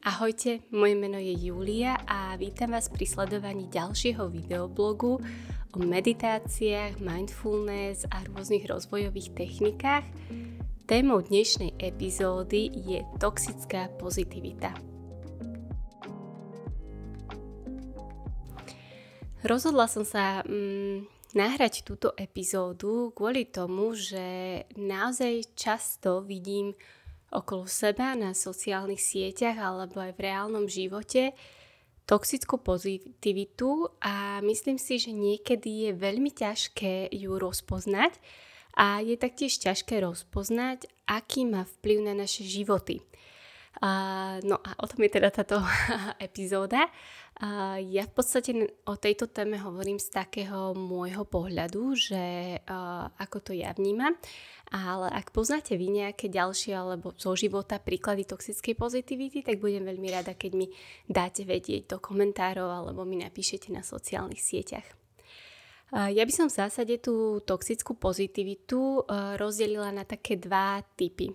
Ahojte, moje meno je Julia a vítam vás pri sledovaní ďalšieho videoblogu o meditáciách, mindfulness a rôznych rozvojových technikách. Témou dnešnej epizódy je toxická pozitivita. Rozhodla som sa mm, nahrať túto epizódu kvôli tomu, že naozaj často vidím okolo seba, na sociálnych sieťach alebo aj v reálnom živote toxickú pozitivitu a myslím si, že niekedy je veľmi ťažké ju rozpoznať a je taktiež ťažké rozpoznať, aký má vplyv na naše životy. A, no a o tom je teda táto epizóda. A ja v podstate o tejto téme hovorím z takého môjho pohľadu, že a, ako to ja vnímam, ale ak poznáte vy nejaké ďalšie alebo zo života príklady toxickej pozitivity, tak budem veľmi rada, keď mi dáte vedieť do komentárov alebo mi napíšete na sociálnych sieťach. Ja by som v zásade tú toxickú pozitivitu rozdelila na také dva typy.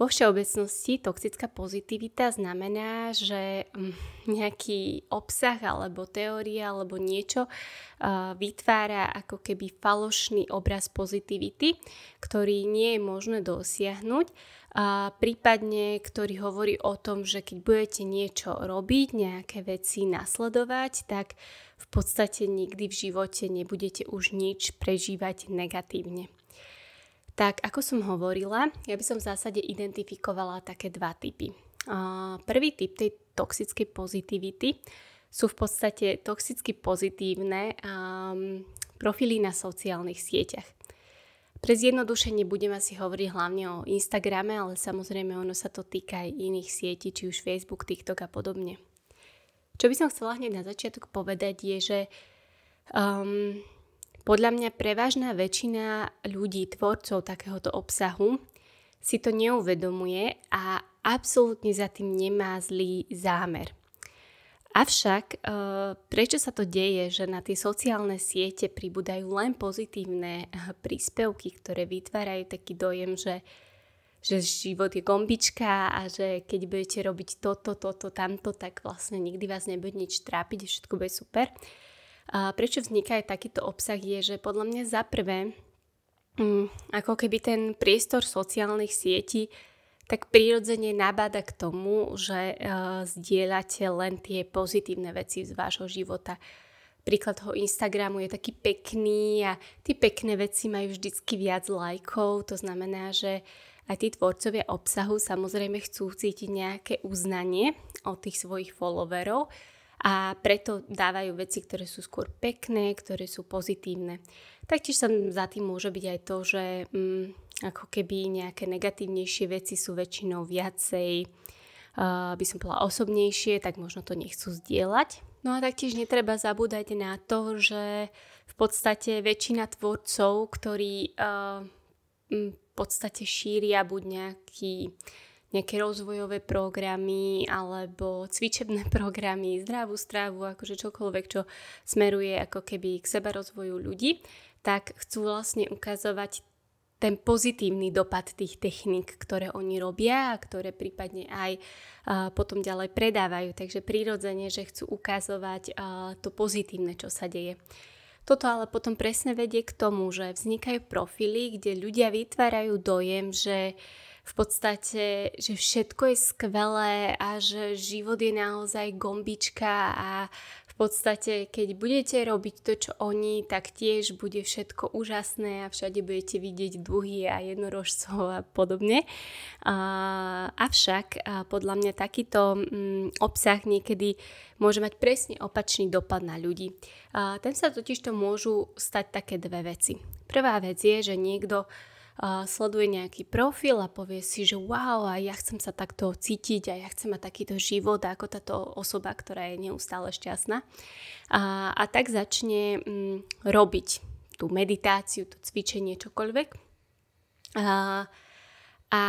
Vo všeobecnosti toxická pozitivita znamená, že mm, nejaký obsah alebo teória alebo niečo uh, vytvára ako keby falošný obraz pozitivity, ktorý nie je možné dosiahnuť, a prípadne ktorý hovorí o tom, že keď budete niečo robiť, nejaké veci nasledovať, tak v podstate nikdy v živote nebudete už nič prežívať negatívne. Tak ako som hovorila, ja by som v zásade identifikovala také dva typy. Uh, prvý typ tej toxickej pozitivity sú v podstate toxicky pozitívne um, profily na sociálnych sieťach. Pre zjednodušenie budem asi hovoriť hlavne o Instagrame, ale samozrejme ono sa to týka aj iných sietí, či už Facebook, TikTok a podobne. Čo by som chcela hneď na začiatok povedať je, že um, podľa mňa prevažná väčšina ľudí, tvorcov takéhoto obsahu, si to neuvedomuje a absolútne za tým nemá zlý zámer. Avšak, eh, prečo sa to deje, že na tie sociálne siete pribúdajú len pozitívne eh, príspevky, ktoré vytvárajú taký dojem, že, že život je gombička a že keď budete robiť toto, toto, tamto, tak vlastne nikdy vás nebude nič trápiť, všetko bude super. Uh, a prečo vzniká aj takýto obsah je, že podľa mňa za prvé, mm, ako keby ten priestor sociálnych sietí tak prirodzene nabáda k tomu, že e, zdieľate len tie pozitívne veci z vášho života. Príklad toho Instagramu je taký pekný a tie pekné veci majú vždycky viac lajkov, to znamená, že aj tí tvorcovia obsahu samozrejme chcú cítiť nejaké uznanie od tých svojich followerov, a preto dávajú veci, ktoré sú skôr pekné, ktoré sú pozitívne. Taktiež sa za tým môže byť aj to, že mm, ako keby nejaké negatívnejšie veci sú väčšinou viacej, uh, by som bola osobnejšie, tak možno to nechcú zdieľať. No a taktiež netreba zabúdať na to, že v podstate väčšina tvorcov, ktorí uh, v podstate šíria buď nejaký nejaké rozvojové programy alebo cvičebné programy, zdravú strávu, akože čokoľvek, čo smeruje ako keby k seba rozvoju ľudí, tak chcú vlastne ukazovať ten pozitívny dopad tých techník, ktoré oni robia a ktoré prípadne aj uh, potom ďalej predávajú. Takže prirodzene, že chcú ukazovať uh, to pozitívne, čo sa deje. Toto ale potom presne vedie k tomu, že vznikajú profily, kde ľudia vytvárajú dojem, že uh, v podstate, že všetko je skvelé a že život je naozaj gombička a v podstate, keď budete robiť to, čo oni, tak tiež bude všetko úžasné a všade budete vidieť dlhy a jednorožcov a podobne. A, avšak a podľa mňa takýto mm, obsah niekedy môže mať presne opačný dopad na ľudí. A, tam sa totižto môžu stať také dve veci. Prvá vec je, že niekto uh, sleduje nejaký profil a povie si, že wow, a ja chcem sa takto cítiť a ja chcem mať takýto život ako táto osoba, ktorá je neustále šťastná. A, a tak začne mm, robiť tú meditáciu, to cvičenie, čokoľvek. A, a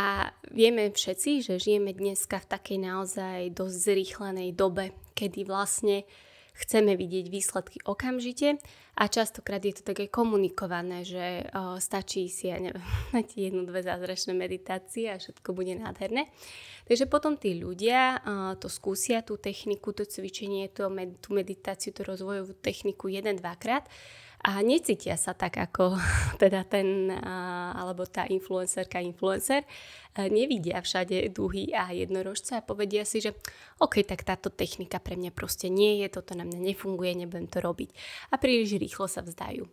vieme všetci, že žijeme dneska v takej naozaj dosť zrýchlenej dobe, kedy vlastne uh, chceme vidieť výsledky okamžite a častokrát je to také komunikované, že o, stačí si, ja neviem, dať jednu, dve zázračné meditácie a všetko bude nádherné. Takže potom tí ľudia o, to skúsia, tú techniku, to cvičenie, tú, med, tú meditáciu, tú rozvojovú techniku jeden, dvakrát krát a necítia sa tak ako teda ten alebo tá influencerka, influencer. Nevidia všade duhy a jednorožce a povedia si, že OK, tak táto technika pre mňa proste nie je, toto na mňa nefunguje, nebudem to robiť. A príliš rýchlo sa vzdajú.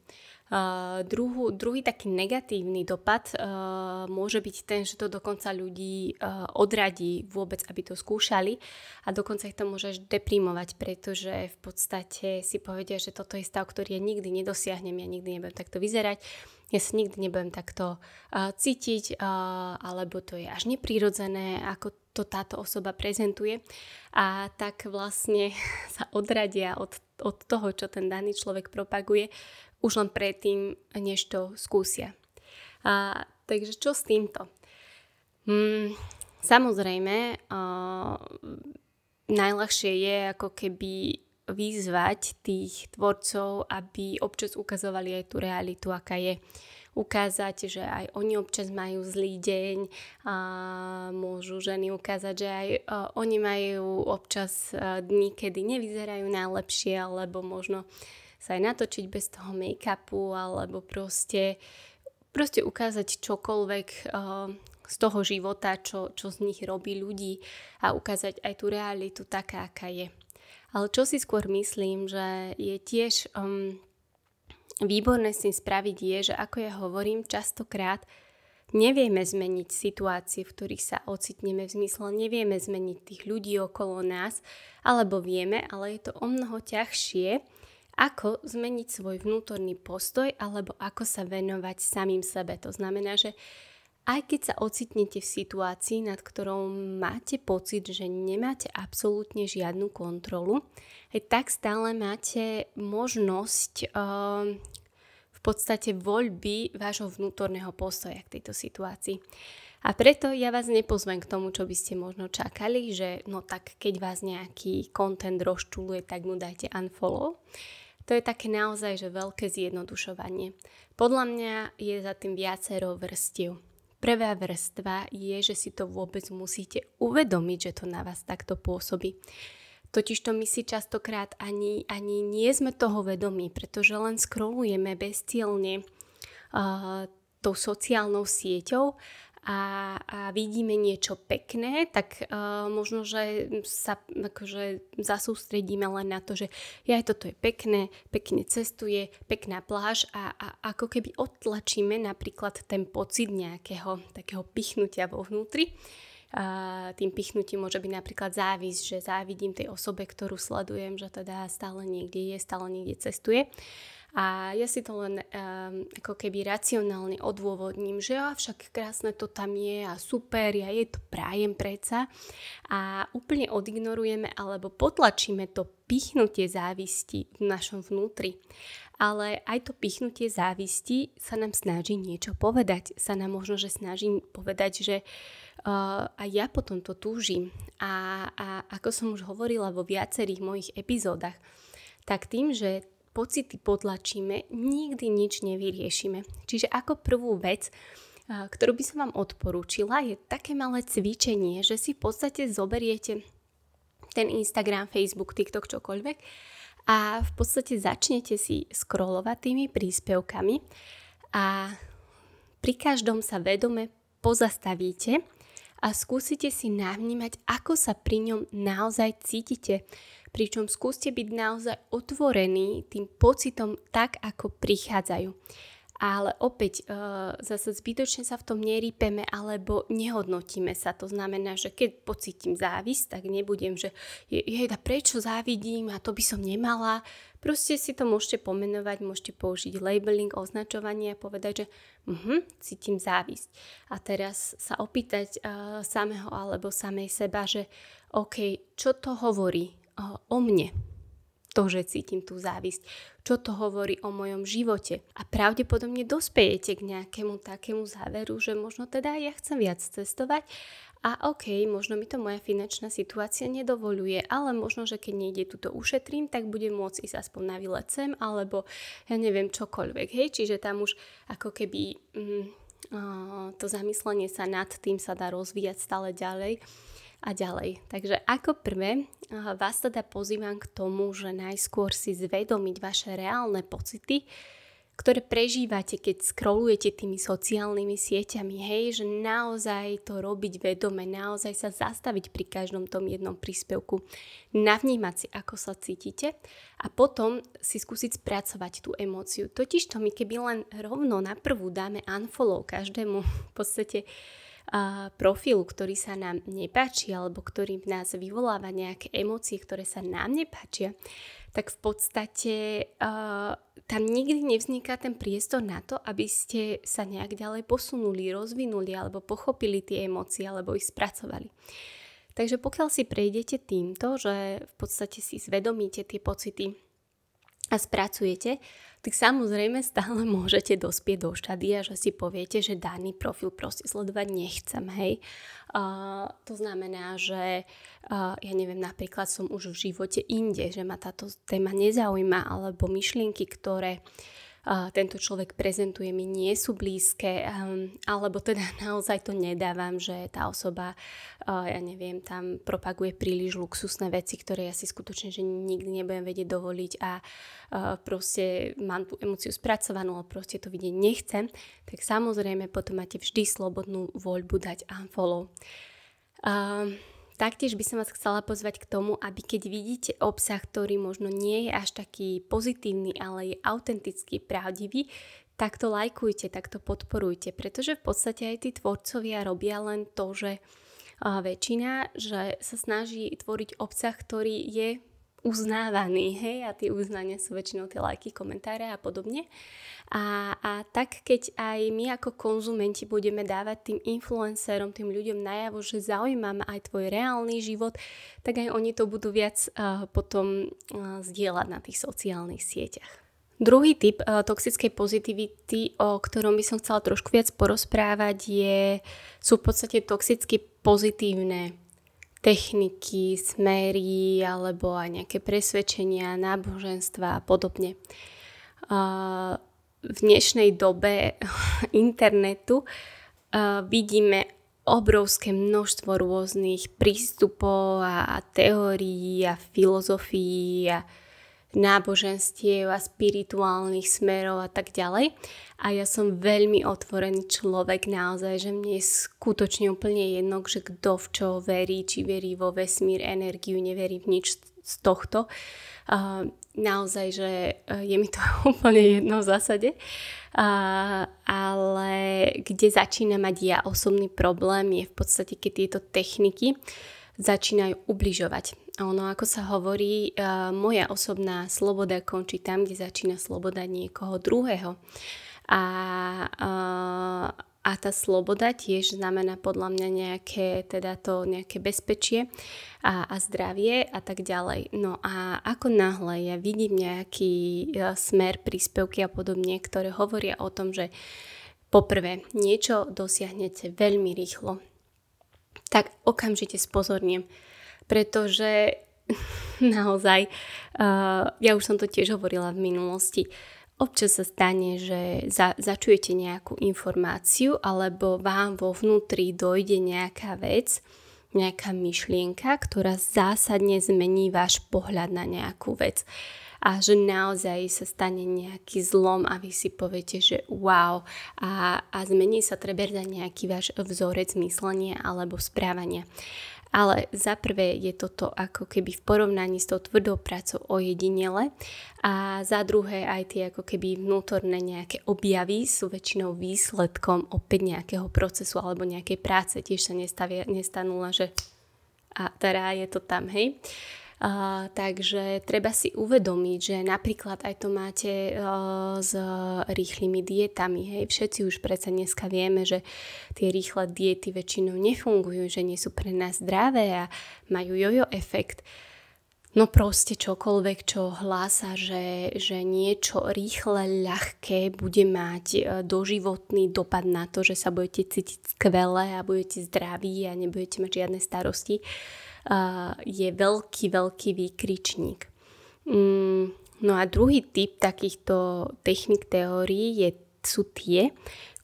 Eh, druhú, druhý taký negatívny dopad uh, môže byť ten, že to dokonca ľudí uh, odradí vôbec, aby to skúšali a dokonca ich to môže až deprimovať, pretože v podstate si povedia, že toto je stav, ktorý ja nikdy nedosiahnem, ja nikdy nebudem takto vyzerať, ja sa nikdy nebudem takto uh, cítiť, uh, alebo to je až neprirodzené, ako to táto osoba prezentuje a tak vlastne sa odradia od, od toho, čo ten daný človek propaguje, už len predtým, než to skúsia. A, takže čo s týmto? Hmm, samozrejme, a, najľahšie je ako keby vyzvať tých tvorcov, aby občas ukazovali aj tú realitu, aká je. Ukázať, že aj oni občas majú zlý deň, a môžu ženy ukázať, že aj oni majú občas a, dní, kedy nevyzerajú najlepšie, alebo možno uh, sa aj natočiť bez toho make-upu alebo proste, proste ukázať čokoľvek eh, z toho života, čo, čo z nich robí ľudí a ukázať aj tú realitu taká, aká je. Ale čo si skôr myslím, že je tiež um, výborné s tým spraviť je, že ako ja hovorím častokrát, nevieme zmeniť situácie, v ktorých sa ocitneme v zmysle, nevieme zmeniť tých ľudí okolo nás, alebo vieme, ale je to o mnoho ťažšie ako zmeniť svoj vnútorný postoj alebo ako sa venovať samým sebe. To znamená, že aj keď sa ocitnete v situácii, nad ktorou máte pocit, že nemáte absolútne žiadnu kontrolu, aj tak stále máte možnosť ehm, v podstate voľby vášho vnútorného postoja k tejto situácii. A preto ja vás nepozvem k tomu, čo by ste možno čakali, že no tak keď vás nejaký content rozčuluje, tak mu dajte unfollow. To je také naozaj, že veľké zjednodušovanie. Podľa mňa je za tým viacero vrstiev. Prvá vrstva je, že si to vôbec musíte uvedomiť, že to na vás takto pôsobí. Totižto my si častokrát ani, ani nie sme toho vedomí, pretože len scrollujeme bezcielne uh, tou sociálnou sieťou a, a vidíme niečo pekné, tak uh, možno, že sa akože zasústredíme len na to, že ja toto je pekné, pekne cestuje, pekná pláž a, a ako keby odtlačíme napríklad ten pocit nejakého takého pichnutia vo vnútri. A tým pichnutím môže byť napríklad závisť, že závidím tej osobe, ktorú sledujem, že teda stále niekde je, stále niekde cestuje. A ja si to len um, ako keby racionálne odôvodním, že a však krásne to tam je a super, ja je to prájem preca. A úplne odignorujeme alebo potlačíme to pichnutie závisti v našom vnútri. Ale aj to pichnutie závisti sa nám snaží niečo povedať. Sa nám možno, že snaží povedať, že uh, aj ja potom to túžim. A, a ako som už hovorila vo viacerých mojich epizódach, tak tým, že pocity potlačíme, nikdy nič nevyriešime. Čiže ako prvú vec, ktorú by som vám odporúčila, je také malé cvičenie, že si v podstate zoberiete ten Instagram, Facebook, TikTok, čokoľvek a v podstate začnete si scrollovať tými príspevkami a pri každom sa vedome pozastavíte a skúsite si navnímať, ako sa pri ňom naozaj cítite pričom skúste byť naozaj otvorení tým pocitom tak, ako prichádzajú. Ale opäť, e, zase zbytočne sa v tom nerípeme alebo nehodnotíme sa. To znamená, že keď pocítim závisť, tak nebudem, že je, prečo závidím a to by som nemala. Proste si to môžete pomenovať, môžete použiť labeling, označovanie a povedať, že uh-huh, cítim závisť. A teraz sa opýtať e, samého alebo samej seba, že OK, čo to hovorí o mne. To, že cítim tú závisť. Čo to hovorí o mojom živote. A pravdepodobne dospejete k nejakému takému záveru, že možno teda ja chcem viac cestovať a OK, možno mi to moja finančná situácia nedovoluje, ale možno, že keď niekde túto ušetrím, tak budem môcť ísť aspoň na výlet sem, alebo ja neviem čokoľvek, hej, čiže tam už ako keby mm, to zamyslenie sa nad tým sa dá rozvíjať stále ďalej a ďalej. Takže ako prvé vás teda pozývam k tomu, že najskôr si zvedomiť vaše reálne pocity, ktoré prežívate, keď scrollujete tými sociálnymi sieťami, hej, že naozaj to robiť vedome, naozaj sa zastaviť pri každom tom jednom príspevku, navnímať si, ako sa cítite a potom si skúsiť spracovať tú emóciu. Totiž to my keby len rovno na prvú dáme unfollow každému v podstate uh, profilu, ktorý sa nám nepáči alebo ktorý v nás vyvoláva nejaké emócie, ktoré sa nám nepáčia, tak v podstate uh, tam nikdy nevzniká ten priestor na to, aby ste sa nejak ďalej posunuli, rozvinuli alebo pochopili tie emócie alebo ich spracovali. Takže pokiaľ si prejdete týmto, že v podstate si zvedomíte tie pocity, a spracujete, tak samozrejme stále môžete dospieť do štadia, že si poviete, že daný profil proste sledovať nechcem, hej. Uh, to znamená, že uh, ja neviem, napríklad som už v živote inde, že ma táto téma nezaujíma, alebo myšlienky, ktoré uh, tento človek prezentuje mi nie sú blízke, ehm, alebo teda naozaj to nedávam, že tá osoba, ja neviem, tam propaguje príliš luxusné veci, ktoré ja si skutočne že nikdy nebudem vedieť dovoliť a proste mám tú emociu spracovanú, ale proste to vidieť nechcem, tak samozrejme potom máte vždy slobodnú voľbu dať unfollow. Um, Taktiež by som vás chcela pozvať k tomu, aby keď vidíte obsah, ktorý možno nie je až taký pozitívny, ale je autentický, pravdivý, tak to lajkujte, tak to podporujte, pretože v podstate aj tí tvorcovia robia len to, že väčšina, že sa snaží tvoriť obsah, ktorý je uznávaný hej, a tie uznania sú väčšinou tie lajky, komentáre a podobne. A, a tak, keď aj my ako konzumenti budeme dávať tým influencerom, tým ľuďom najavo, že zaujímame aj tvoj reálny život, tak aj oni to budú viac uh, potom uh, zdieľať na tých sociálnych sieťach. Druhý typ uh, toxickej pozitivity, o ktorom by som chcela trošku viac porozprávať, je, sú v podstate toxicky pozitívne techniky, smery alebo aj nejaké presvedčenia, náboženstva a podobne. V dnešnej dobe internetu vidíme obrovské množstvo rôznych prístupov a teórií a filozofií a náboženstiev a spirituálnych smerov a tak ďalej. A ja som veľmi otvorený človek naozaj, že mne je skutočne úplne jedno, že kto v čo verí, či verí vo vesmír, energiu, neverí v nič z tohto. Uh, naozaj, že e, je mi to úplne jedno v zásade. Uh, ale kde začína mať ja osobný problém je v podstate, keď tieto techniky uh, začínajú ubližovať. A ono, ako sa hovorí, eh, moja osobná sloboda končí tam, kde začína sloboda niekoho druhého. A, eh, a tá sloboda tiež znamená podľa mňa nejaké, teda to nejaké bezpečie a, a zdravie a tak ďalej. No a ako náhle ja vidím nejaký eh, smer, príspevky a podobne, ktoré hovoria o tom, že poprvé, niečo dosiahnete veľmi rýchlo, tak okamžite spozorniem, pretože naozaj, uh, ja už som to tiež hovorila v minulosti, občas sa stane, že za, začujete nejakú informáciu alebo vám vo vnútri dojde nejaká vec, nejaká myšlienka, ktorá zásadne zmení váš pohľad na nejakú vec. Uh, a že naozaj sa stane nejaký zlom a vy si poviete, že wow a, a zmení sa treba na nejaký váš vzorec myslenia alebo správania. Ale za prvé je toto ako keby v porovnaní s tou tvrdou prácou ojedinele a za druhé aj tie ako keby vnútorné nejaké objavy sú väčšinou výsledkom opäť nejakého procesu alebo nejakej práce. Tiež sa nestavia, nestanula, že a teda je to tam, hej. Uh, Uh, takže treba si uvedomiť, že napríklad aj to máte uh, s rýchlymi dietami. Hej. Všetci už predsa dneska vieme, že tie rýchle diety väčšinou nefungujú, že nie sú pre nás zdravé a majú jojo efekt. No proste čokoľvek, čo hlása, že, že niečo rýchle, ľahké bude mať e, doživotný dopad na to, že sa budete cítiť skvelé a budete zdraví a nebudete mať žiadne starosti. Uh, je veľký, veľký výkričník. Mm, no a druhý typ takýchto technik teórií je, sú tie,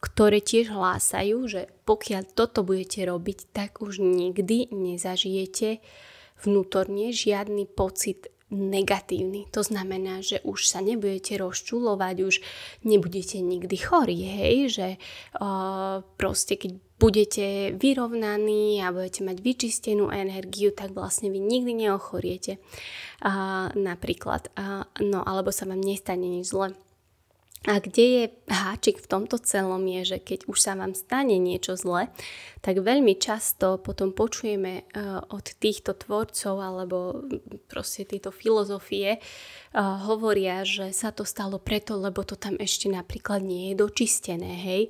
ktoré tiež hlásajú, že pokiaľ toto budete robiť, tak už nikdy nezažijete vnútorne žiadny pocit negatívny. To znamená, že už sa nebudete rozčulovať, už nebudete nikdy chorí, hej, že uh, proste keď budete vyrovnaní a budete mať vyčistenú energiu, tak vlastne vy nikdy neochoriete. Uh, napríklad. Uh, no alebo sa vám nestane nič zle. A kde je háčik v tomto celom je, že keď už sa vám stane niečo zle, tak veľmi často potom počujeme eh, od týchto tvorcov alebo mm, proste tejto filozofie, hovoria, že sa to stalo preto, lebo to tam ešte napríklad nie je dočistené, hej,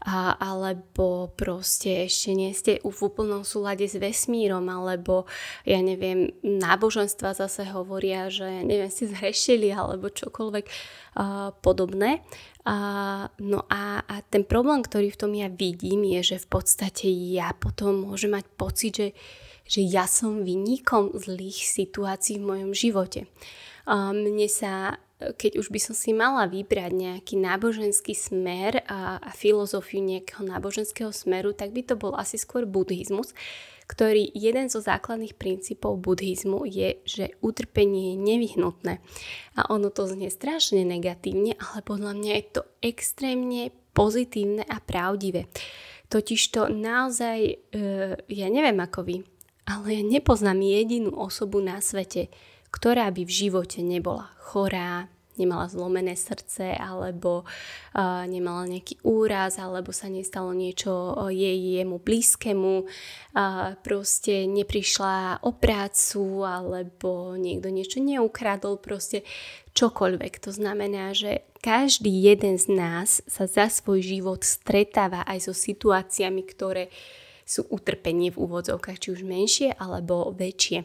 a, alebo proste ešte nie ste v úplnom súlade s vesmírom, alebo ja neviem, náboženstva zase hovoria, že neviem, ste zhrešili alebo čokoľvek a, podobné. A, no a, a ten problém, ktorý v tom ja vidím, je, že v podstate ja potom môžem mať pocit, že že ja som vynikom zlých situácií v mojom živote. Mne sa keď už by som si mala vybrať nejaký náboženský smer a, a filozofiu nejakého náboženského smeru, tak by to bol asi skôr buddhizmus, ktorý jeden zo základných princípov buddhizmu je, že utrpenie je nevyhnutné. A ono to znie strašne negatívne, ale podľa mňa je to extrémne pozitívne a pravdivé. Totiž to naozaj, e, ja neviem ako vy, ale ja nepoznám jedinú osobu na svete, ktorá by v živote nebola chorá, nemala zlomené srdce alebo nemala nejaký úraz alebo sa nestalo niečo jej jemu blízkemu, proste neprišla o prácu alebo niekto niečo neukradol, proste čokoľvek. To znamená, že každý jeden z nás sa za svoj život stretáva aj so situáciami, ktoré sú utrpenie v úvodzovkách, či už menšie alebo väčšie.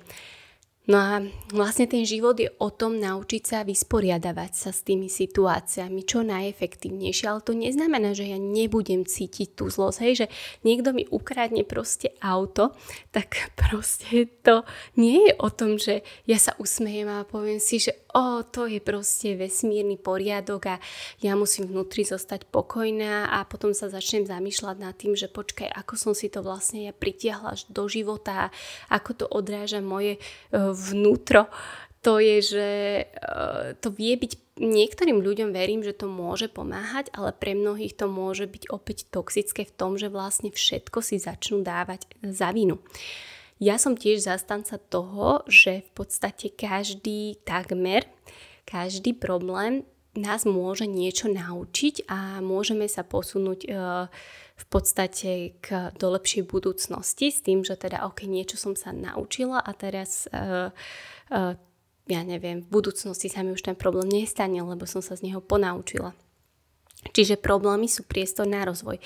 No a vlastne ten život je o tom naučiť sa vysporiadavať sa s tými situáciami čo najefektívnejšie, ale to neznamená, že ja nebudem cítiť tú zlosť, hej, že niekto mi ukradne proste auto, tak proste to nie je o tom, že ja sa usmejem a poviem si, že o, to je proste vesmírny poriadok a ja musím vnútri zostať pokojná a potom sa začnem zamýšľať nad tým, že počkaj, ako som si to vlastne ja pritiahla do života, ako to odráža moje e, vnútro, to je, že eh, to vie byť niektorým ľuďom verím, že to môže pomáhať, ale pre mnohých to môže byť opäť toxické v tom, že vlastne všetko si začnú dávať eh, za vinu. Ja som tiež zastanca toho, že v podstate každý takmer, každý problém nás môže niečo naučiť a môžeme sa posunúť e, v podstate k, do lepšej budúcnosti s tým, že teda ok, niečo som sa naučila a teraz uh, uh, ja neviem, v budúcnosti sa mi už ten problém nestane, lebo som sa z neho ponaučila. Čiže problémy sú priestor na rozvoj.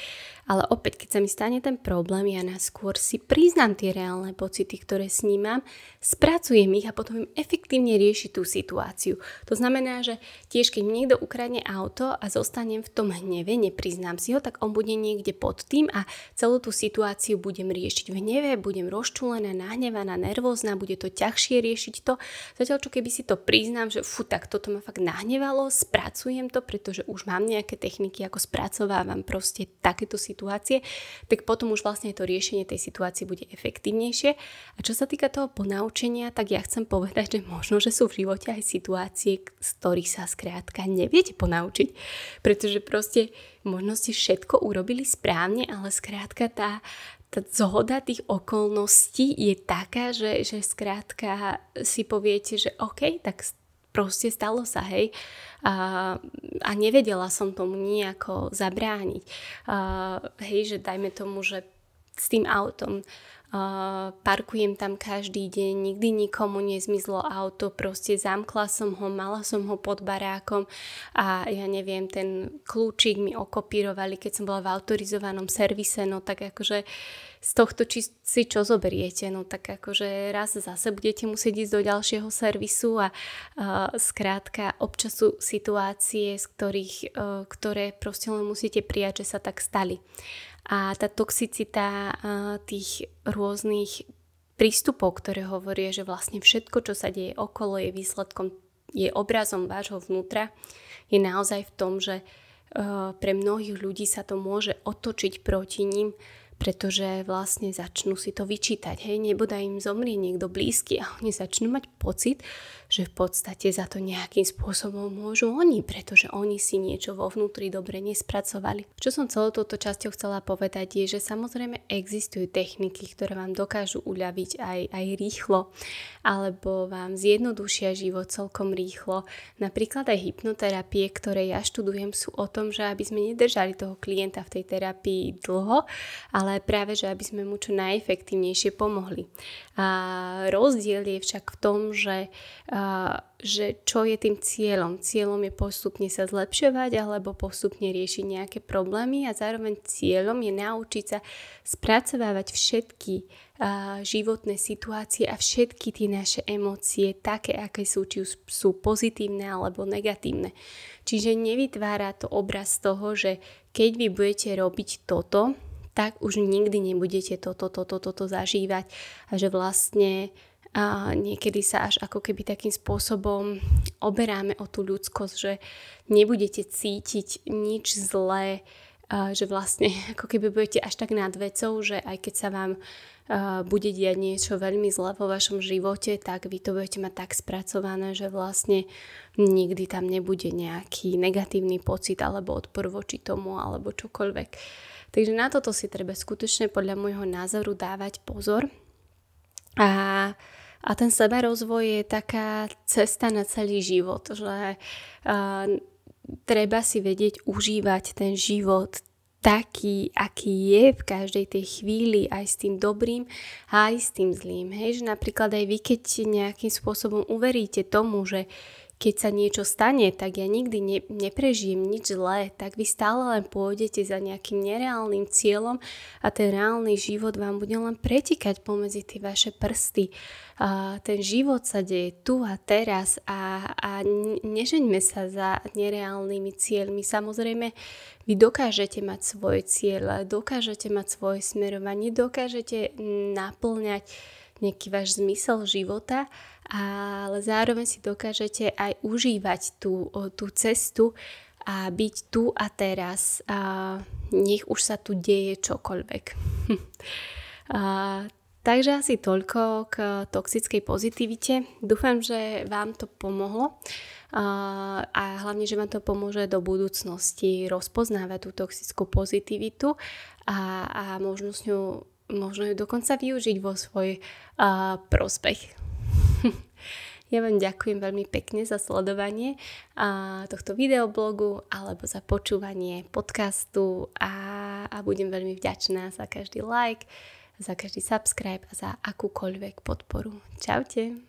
Ale opäť, keď sa mi stane ten problém, ja naskôr si priznám tie reálne pocity, ktoré snímam, spracujem ich a potom im efektívne riešiť tú situáciu. To znamená, že tiež keď niekto ukradne auto a zostanem v tom hneve, nepriznám si ho, tak on bude niekde pod tým a celú tú situáciu budem riešiť v hneve, budem rozčulená, nahnevaná, nervózna, bude to ťažšie riešiť to. Zatiaľ, čo keby si to priznám, že fu, tak toto ma fakt nahnevalo, spracujem to, pretože už mám nejaké techniky, ako spracovávam proste takéto situácie, tak potom už vlastne to riešenie tej situácie bude efektívnejšie. A čo sa týka toho ponaučenia, tak ja chcem povedať, že možno, že sú v živote aj situácie, z ktorých sa skrátka neviete ponaučiť, pretože proste možno ste všetko urobili správne, ale skrátka tá, tá zhoda tých okolností je taká, že, že skrátka si poviete, že OK, tak proste stalo sa, hej. A, a nevedela som tomu nejako zabrániť. A, hej, že dajme tomu, že s tým autom parkujem tam každý deň, nikdy nikomu nezmizlo auto, proste zamkla som ho, mala som ho pod barákom a ja neviem, ten kľúčik mi okopírovali, keď som bola v autorizovanom servise, no tak akože z tohto či, si čo zoberiete, no tak akože raz zase budete musieť ísť do ďalšieho servisu a uh, skrátka občas sú situácie, z ktorých, uh, ktoré proste len musíte prijať, že sa tak stali. Uh, a tá toxicita eh, tých rôznych prístupov, ktoré hovoria, že vlastne všetko, čo sa deje okolo, je výsledkom, je obrazom vášho vnútra, je naozaj v tom, že eh, pre mnohých ľudí sa to môže otočiť proti ním, pretože vlastne začnú si to vyčítať. Hej, nebude im zomrie niekto blízky a oni začnú mať pocit, že v podstate za to nejakým spôsobom môžu oni, pretože oni si niečo vo vnútri dobre nespracovali. Čo som celou touto časťou chcela povedať je, že samozrejme existujú techniky, ktoré vám dokážu uľaviť aj, aj rýchlo, alebo vám zjednodušia život celkom rýchlo. Napríklad aj hypnoterapie, ktoré ja študujem, sú o tom, že aby sme nedržali toho klienta v tej terapii dlho, ale práve, že aby sme mu čo najefektívnejšie pomohli. A rozdiel je však v tom, že uh, že čo je tým cieľom. Cieľom je postupne sa zlepšovať alebo postupne riešiť nejaké problémy a zároveň cieľom je naučiť sa spracovávať všetky životné situácie a všetky tie naše emócie, také, aké sú, či sú pozitívne alebo negatívne. Čiže nevytvára to obraz toho, že keď vy budete robiť toto, tak už nikdy nebudete toto, toto, toto zažívať a že vlastne a niekedy sa až ako keby takým spôsobom oberáme o tú ľudskosť, že nebudete cítiť nič zlé, že vlastne ako keby budete až tak nad vecou, že aj keď sa vám bude diať niečo veľmi zlé vo vašom živote, tak vy to budete mať tak spracované, že vlastne nikdy tam nebude nejaký negatívny pocit alebo odpor voči tomu alebo čokoľvek. Takže na toto si treba skutočne podľa môjho názoru dávať pozor. A uh, a ten sebarozvoj je taká cesta na celý život, že uh, treba si vedieť užívať ten život taký, aký je v každej tej chvíli, aj s tým dobrým, aj s tým zlým. Hej, že napríklad aj vy, keď nejakým spôsobom uveríte tomu, že keď sa niečo stane, tak ja nikdy ne, neprežijem nič zlé, tak vy stále len pôjdete za nejakým nereálnym cieľom a ten reálny život vám bude len pretikať pomedzi tie vaše prsty. A ten život sa deje tu a teraz a, a nežeňme sa za nereálnymi cieľmi. Samozrejme, vy dokážete mať svoje cieľe, dokážete mať svoje smerovanie, dokážete naplňať nejaký váš zmysel života, ale zároveň si dokážete aj užívať tú, tú cestu a byť tu a teraz. A nech už sa tu deje čokoľvek. a, takže asi toľko k toxickej pozitivite. Dúfam, že vám to pomohlo a hlavne, že vám to pomôže do budúcnosti rozpoznávať tú toxickú pozitivitu a, a možno s ňou možno ju dokonca využiť vo svoj uh, prospech. ja vám ďakujem veľmi pekne za sledovanie uh, tohto videoblogu alebo za počúvanie podcastu a, a budem veľmi vďačná za každý like, za každý subscribe a za akúkoľvek podporu. Čaute!